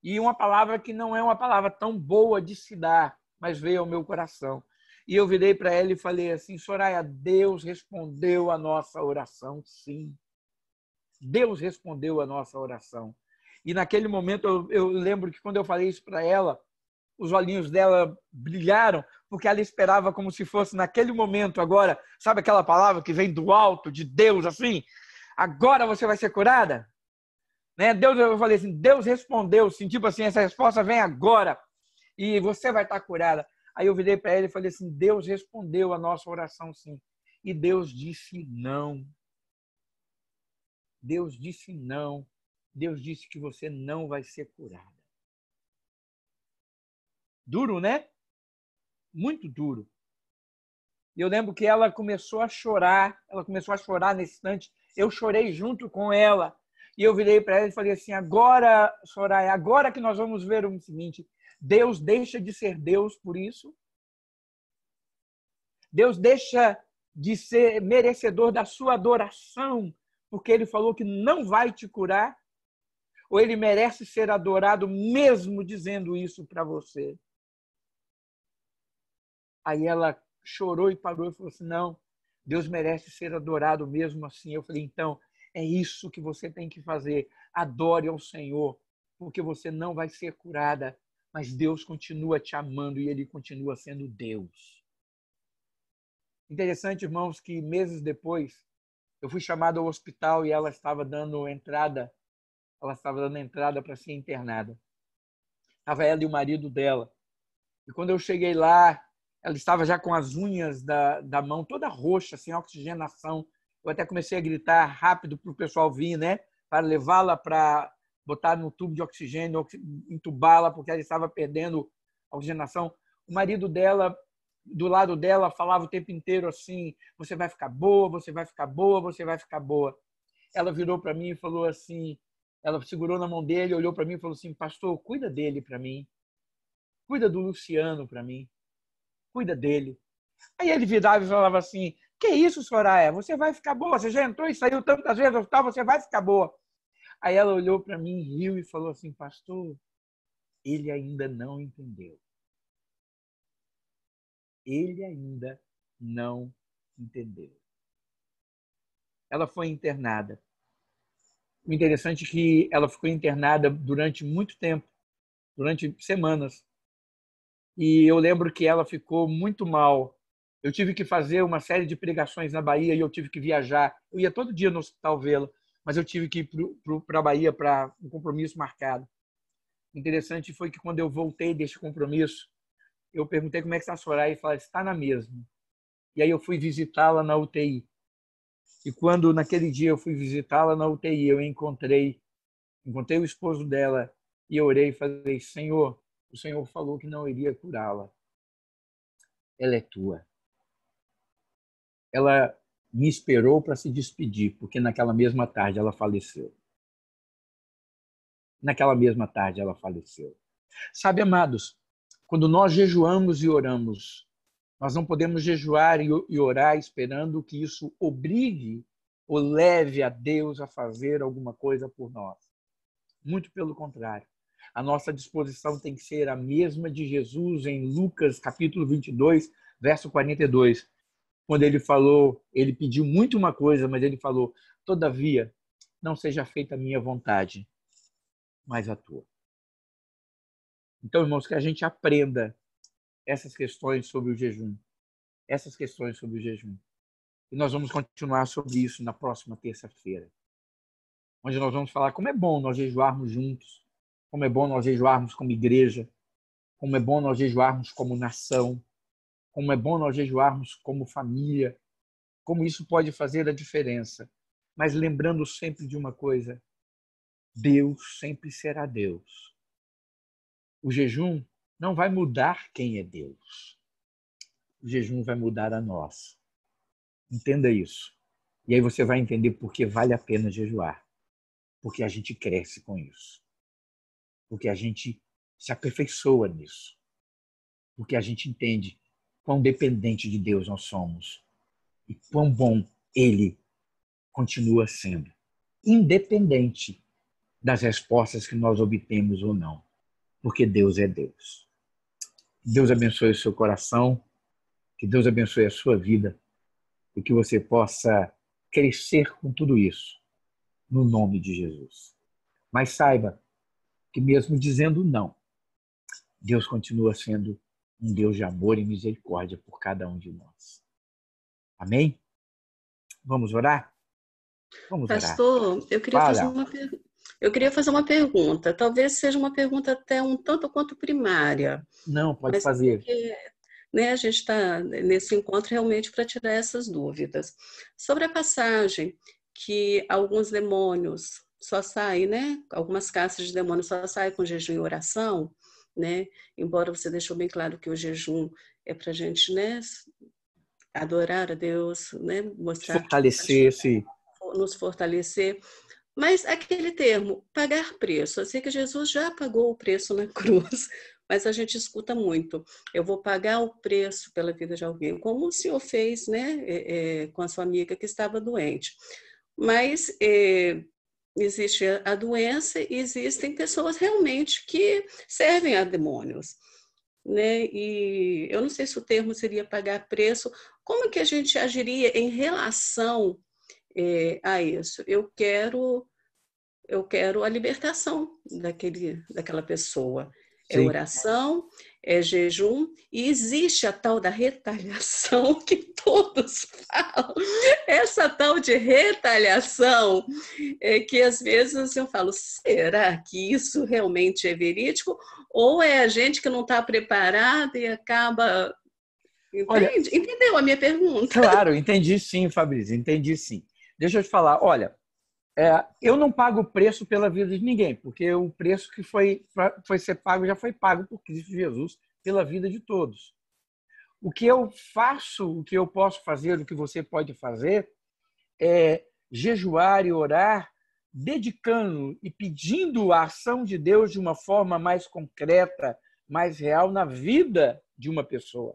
E uma palavra que não é uma palavra tão boa de se dar, mas veio ao meu coração. E eu virei para ela e falei assim: Soraya, Deus respondeu a nossa oração, sim. Deus respondeu a nossa oração. E naquele momento eu, eu lembro que quando eu falei isso para ela, os olhinhos dela brilharam, porque ela esperava como se fosse naquele momento agora, sabe aquela palavra que vem do alto, de Deus, assim? Agora você vai ser curada? Né? Deus, eu falei assim, Deus respondeu, sim, tipo assim, essa resposta vem agora e você vai estar curada. Aí eu virei para ele e falei assim: Deus respondeu a nossa oração, sim. E Deus disse não. Deus disse não. Deus disse que você não vai ser curada. Duro, né? Muito duro. E eu lembro que ela começou a chorar, ela começou a chorar nesse instante. Eu chorei junto com ela. E eu virei para ela e falei assim: agora, Soraya, agora que nós vamos ver o seguinte, Deus deixa de ser Deus por isso? Deus deixa de ser merecedor da sua adoração porque ele falou que não vai te curar? Ou ele merece ser adorado mesmo dizendo isso para você? Aí ela chorou e parou e falou assim: Não, Deus merece ser adorado mesmo assim. Eu falei: Então, é isso que você tem que fazer. Adore ao Senhor, porque você não vai ser curada mas Deus continua te amando e ele continua sendo Deus. Interessante, irmãos, que meses depois eu fui chamado ao hospital e ela estava dando entrada, ela estava dando entrada para ser internada. Estava ela e o marido dela. E quando eu cheguei lá, ela estava já com as unhas da, da mão toda roxa, sem oxigenação. Eu até comecei a gritar rápido para o pessoal vir, né? Para levá-la para botar no tubo de oxigênio, entubá-la porque ela estava perdendo a oxigenação. O marido dela, do lado dela, falava o tempo inteiro assim: "Você vai ficar boa, você vai ficar boa, você vai ficar boa". Ela virou para mim e falou assim: ela segurou na mão dele, olhou para mim e falou assim: "Pastor, cuida dele para mim. Cuida do Luciano para mim. Cuida dele". Aí ele virava e falava assim: "Que isso, Soraya? É, você vai ficar boa. Você já entrou e saiu tantas vezes no hospital, você vai ficar boa". Aí ela olhou para mim, riu e falou assim: Pastor, ele ainda não entendeu. Ele ainda não entendeu. Ela foi internada. O interessante é que ela ficou internada durante muito tempo durante semanas. E eu lembro que ela ficou muito mal. Eu tive que fazer uma série de pregações na Bahia e eu tive que viajar. Eu ia todo dia no hospital vê-la mas eu tive que ir para a Bahia para um compromisso marcado. O interessante foi que quando eu voltei deste compromisso, eu perguntei como é que está a Soraya e falei está na mesma. E aí eu fui visitá-la na UTI. E quando naquele dia eu fui visitá-la na UTI, eu encontrei, encontrei o esposo dela e eu orei e falei, Senhor, o Senhor falou que não iria curá-la. Ela é tua. Ela me esperou para se despedir, porque naquela mesma tarde ela faleceu. Naquela mesma tarde ela faleceu. Sabe, amados, quando nós jejuamos e oramos, nós não podemos jejuar e orar esperando que isso obrigue ou leve a Deus a fazer alguma coisa por nós. Muito pelo contrário. A nossa disposição tem que ser a mesma de Jesus em Lucas capítulo 22, verso 42 quando ele falou, ele pediu muito uma coisa, mas ele falou: Todavia, não seja feita a minha vontade, mas a tua. Então, irmãos, que a gente aprenda essas questões sobre o jejum. Essas questões sobre o jejum. E nós vamos continuar sobre isso na próxima terça-feira, onde nós vamos falar como é bom nós jejuarmos juntos, como é bom nós jejuarmos como igreja, como é bom nós jejuarmos como nação como é bom nós jejuarmos como família, como isso pode fazer a diferença. Mas lembrando sempre de uma coisa: Deus sempre será Deus. O jejum não vai mudar quem é Deus. O jejum vai mudar a nós. Entenda isso. E aí você vai entender por que vale a pena jejuar. Porque a gente cresce com isso. Porque a gente se aperfeiçoa nisso. Porque a gente entende quão dependente de Deus nós somos e quão bom Ele continua sendo, independente das respostas que nós obtemos ou não, porque Deus é Deus. Deus abençoe o seu coração, que Deus abençoe a sua vida e que você possa crescer com tudo isso, no nome de Jesus. Mas saiba que, mesmo dizendo não, Deus continua sendo um Deus de amor e misericórdia por cada um de nós. Amém? Vamos orar? Vamos Pastor, orar. eu queria fazer uma pergunta. Eu queria fazer uma pergunta, talvez seja uma pergunta até um tanto quanto primária. Não, pode mas fazer. Porque, né, a gente está nesse encontro realmente para tirar essas dúvidas. Sobre a passagem que alguns demônios só saem, né? Algumas caças de demônios só saem com jejum e oração né? Embora você deixou bem claro que o jejum é para a gente, né? Adorar a Deus, né? Mostrar. Fortalecer, sim. Nos fortalecer. Mas aquele termo, pagar preço, eu sei que Jesus já pagou o preço na cruz, mas a gente escuta muito. Eu vou pagar o preço pela vida de alguém, como o senhor fez né, é, é, com a sua amiga que estava doente. Mas é, existe a doença e existem pessoas realmente que servem a demônios. Né? E eu não sei se o termo seria pagar preço. Como que a gente agiria em relação é, a isso? Eu quero eu quero a libertação daquele, daquela pessoa. É Sim. oração, é jejum, e existe a tal da retaliação que todos falam. Essa tal de retaliação é que às vezes eu falo, será que isso realmente é verídico? Ou é a gente que não está preparada e acaba. Olha, Entendeu a minha pergunta? Claro, entendi sim, Fabrício, entendi sim. Deixa eu te falar, olha, é, eu não pago o preço pela vida de ninguém, porque o preço que foi, foi ser pago já foi pago por Cristo Jesus pela vida de todos. O que eu faço, o que eu posso fazer, o que você pode fazer, é jejuar e orar, dedicando e pedindo a ação de Deus de uma forma mais concreta, mais real na vida de uma pessoa.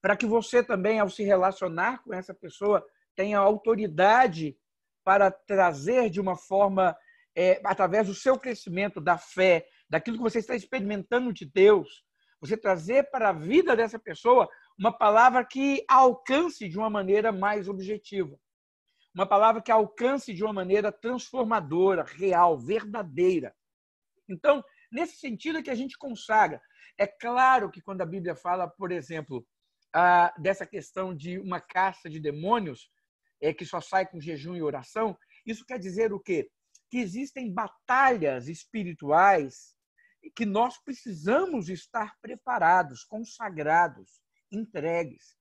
Para que você também, ao se relacionar com essa pessoa, tenha autoridade para trazer de uma forma, é, através do seu crescimento, da fé, daquilo que você está experimentando de Deus, você trazer para a vida dessa pessoa uma palavra que alcance de uma maneira mais objetiva. Uma palavra que alcance de uma maneira transformadora, real, verdadeira. Então, nesse sentido é que a gente consagra. É claro que quando a Bíblia fala, por exemplo, ah, dessa questão de uma caça de demônios, é, que só sai com jejum e oração, isso quer dizer o quê? Que existem batalhas espirituais que nós precisamos estar preparados, consagrados, entregues.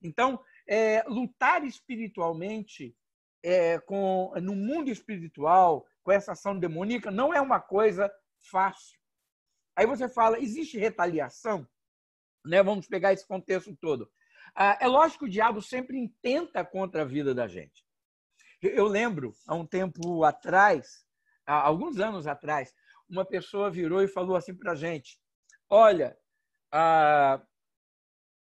Então, é, lutar espiritualmente é, com, no mundo espiritual, com essa ação demoníaca, não é uma coisa fácil. Aí você fala, existe retaliação? Né? Vamos pegar esse contexto todo. Ah, é lógico que o diabo sempre intenta contra a vida da gente. Eu lembro, há um tempo atrás, há alguns anos atrás, uma pessoa virou e falou assim para a gente: Olha, ah,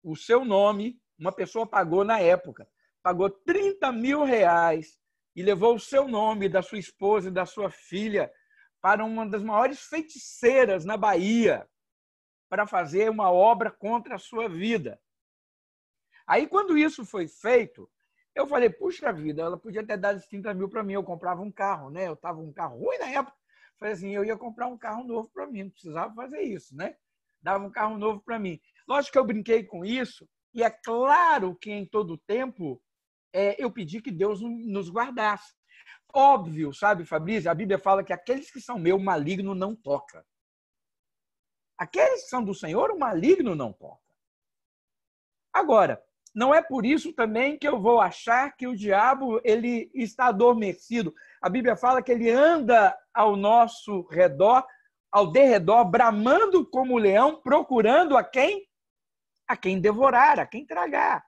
o seu nome, uma pessoa pagou na época, pagou 30 mil reais e levou o seu nome, da sua esposa e da sua filha, para uma das maiores feiticeiras na Bahia, para fazer uma obra contra a sua vida. Aí, quando isso foi feito, eu falei, puxa vida, ela podia ter dado esses 30 mil para mim, eu comprava um carro, né? Eu tava um carro ruim na época. Falei assim, eu ia comprar um carro novo para mim, não precisava fazer isso, né? Dava um carro novo para mim. Lógico que eu brinquei com isso, e é claro que em todo tempo é, eu pedi que Deus nos guardasse. Óbvio, sabe, Fabrício, a Bíblia fala que aqueles que são meu, o maligno não toca. Aqueles que são do Senhor, o maligno não toca. Agora, não é por isso também que eu vou achar que o diabo ele está adormecido. A Bíblia fala que ele anda ao nosso redor, ao derredor, bramando como leão, procurando a quem? A quem devorar, a quem tragar.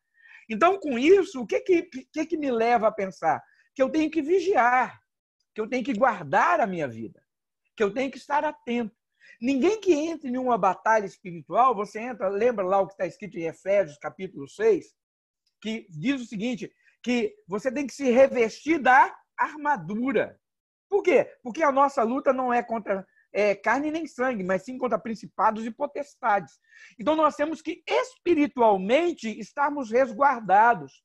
Então, com isso, o que que, que, que me leva a pensar? Que eu tenho que vigiar, que eu tenho que guardar a minha vida, que eu tenho que estar atento. Ninguém que entre em uma batalha espiritual, você entra, lembra lá o que está escrito em Efésios, capítulo 6? que diz o seguinte, que você tem que se revestir da armadura. Por quê? Porque a nossa luta não é contra é, carne nem sangue, mas sim contra principados e potestades. Então nós temos que espiritualmente estarmos resguardados,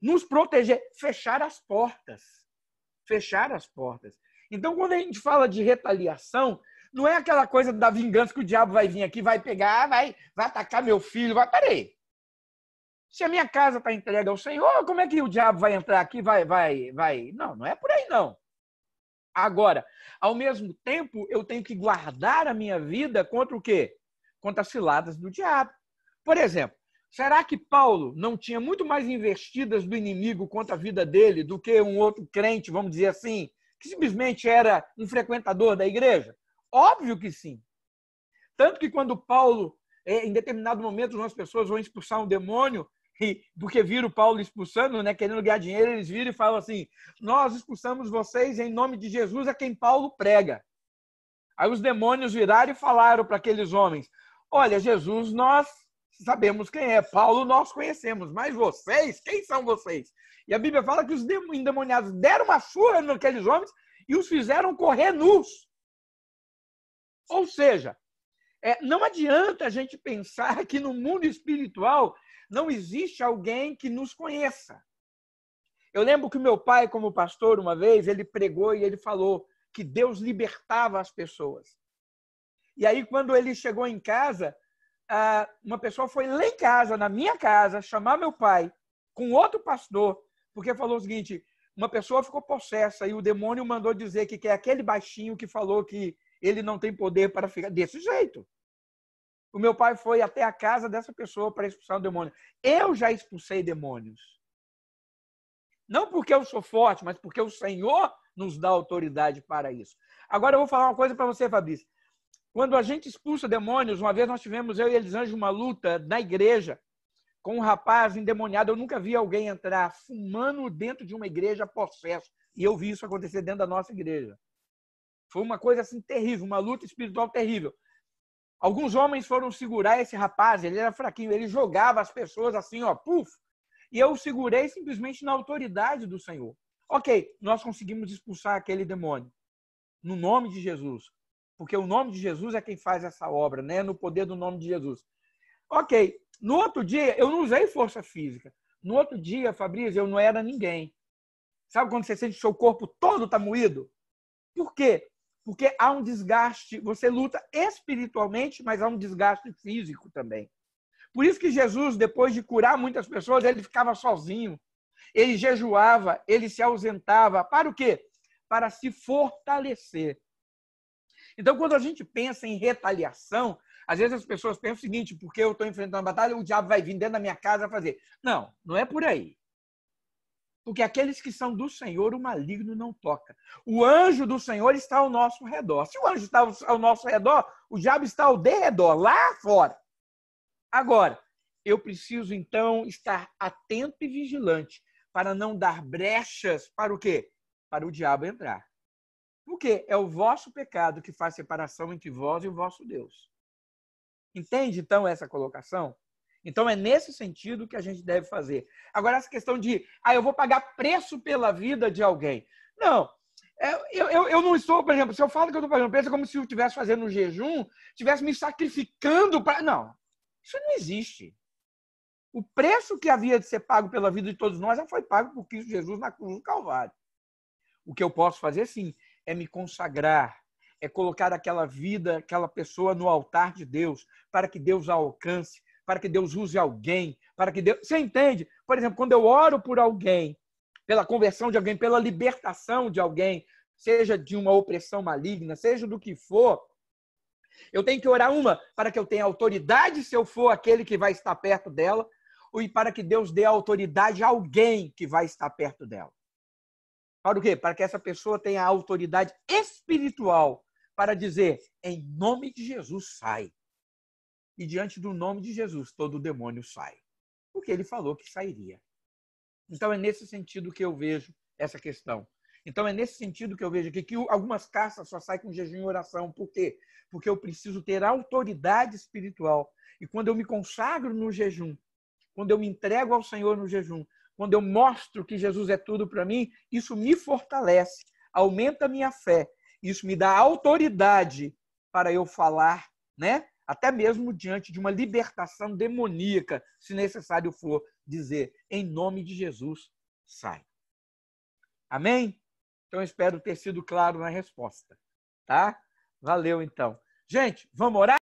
nos proteger, fechar as portas. Fechar as portas. Então, quando a gente fala de retaliação, não é aquela coisa da vingança que o diabo vai vir aqui, vai pegar, vai, vai atacar meu filho, vai. Peraí. Se a minha casa está entregue ao Senhor, como é que o diabo vai entrar aqui, vai, vai, vai? Não, não é por aí não. Agora, ao mesmo tempo, eu tenho que guardar a minha vida contra o quê? Contra as ciladas do diabo. Por exemplo, será que Paulo não tinha muito mais investidas do inimigo contra a vida dele do que um outro crente, vamos dizer assim, que simplesmente era um frequentador da igreja? Óbvio que sim. Tanto que quando Paulo, eh, em determinado momento, umas pessoas vão expulsar um demônio, do que vira o Paulo expulsando, né, querendo ganhar dinheiro, eles viram e falam assim: Nós expulsamos vocês em nome de Jesus, a quem Paulo prega. Aí os demônios viraram e falaram para aqueles homens: Olha, Jesus, nós sabemos quem é, Paulo nós conhecemos, mas vocês, quem são vocês? E a Bíblia fala que os endemoniados deram uma surra naqueles homens e os fizeram correr nus. Ou seja, é, não adianta a gente pensar que no mundo espiritual não existe alguém que nos conheça. Eu lembro que meu pai, como pastor, uma vez, ele pregou e ele falou que Deus libertava as pessoas. E aí, quando ele chegou em casa, uma pessoa foi lá em casa, na minha casa, chamar meu pai com outro pastor, porque falou o seguinte: uma pessoa ficou possessa e o demônio mandou dizer que é aquele baixinho que falou que ele não tem poder para ficar desse jeito. O meu pai foi até a casa dessa pessoa para expulsar o demônio. Eu já expulsei demônios. Não porque eu sou forte, mas porque o Senhor nos dá autoridade para isso. Agora eu vou falar uma coisa para você, Fabrício. Quando a gente expulsa demônios, uma vez nós tivemos, eu e Elisange, uma luta na igreja com um rapaz endemoniado. Eu nunca vi alguém entrar fumando dentro de uma igreja processo. E eu vi isso acontecer dentro da nossa igreja. Foi uma coisa assim terrível, uma luta espiritual terrível. Alguns homens foram segurar esse rapaz, ele era fraquinho, ele jogava as pessoas assim, ó, puf. E eu o segurei simplesmente na autoridade do Senhor. Ok, nós conseguimos expulsar aquele demônio. No nome de Jesus. Porque o nome de Jesus é quem faz essa obra, né? No poder do nome de Jesus. Ok, no outro dia, eu não usei força física. No outro dia, Fabrício, eu não era ninguém. Sabe quando você sente que seu corpo todo está moído? Por quê? porque há um desgaste, você luta espiritualmente, mas há um desgaste físico também. Por isso que Jesus, depois de curar muitas pessoas, ele ficava sozinho. Ele jejuava, ele se ausentava. Para o quê? Para se fortalecer. Então, quando a gente pensa em retaliação, às vezes as pessoas pensam o seguinte: porque eu estou enfrentando uma batalha, o diabo vai vir dentro da minha casa fazer. Não, não é por aí. Porque aqueles que são do Senhor, o maligno não toca. O anjo do Senhor está ao nosso redor. Se o anjo está ao nosso redor, o diabo está ao derredor, lá fora. Agora, eu preciso então estar atento e vigilante para não dar brechas para o quê? Para o diabo entrar. Porque é o vosso pecado que faz separação entre vós e o vosso Deus. Entende então essa colocação? Então é nesse sentido que a gente deve fazer. Agora, essa questão de, ah, eu vou pagar preço pela vida de alguém. Não. É, eu, eu, eu não estou, por exemplo, se eu falo que eu estou pagando preço, é como se eu estivesse fazendo um jejum, estivesse me sacrificando para. Não. Isso não existe. O preço que havia de ser pago pela vida de todos nós já foi pago por Cristo Jesus na cruz do Calvário. O que eu posso fazer, sim, é me consagrar, é colocar aquela vida, aquela pessoa no altar de Deus, para que Deus a alcance, para que Deus use alguém, para que Deus. Você entende? Por exemplo, quando eu oro por alguém, pela conversão de alguém, pela libertação de alguém, seja de uma opressão maligna, seja do que for, eu tenho que orar uma para que eu tenha autoridade se eu for aquele que vai estar perto dela, ou para que Deus dê autoridade a alguém que vai estar perto dela. Para o quê? Para que essa pessoa tenha autoridade espiritual para dizer, em nome de Jesus, sai e diante do nome de Jesus todo demônio sai, porque ele falou que sairia. Então é nesse sentido que eu vejo essa questão. Então é nesse sentido que eu vejo aqui que algumas caças só saem com jejum e oração. Por quê? Porque eu preciso ter autoridade espiritual. E quando eu me consagro no jejum, quando eu me entrego ao Senhor no jejum, quando eu mostro que Jesus é tudo para mim, isso me fortalece, aumenta a minha fé, isso me dá autoridade para eu falar, né? até mesmo diante de uma libertação demoníaca, se necessário for dizer, em nome de Jesus, sai. Amém? Então, espero ter sido claro na resposta, tá? Valeu, então. Gente, vamos orar?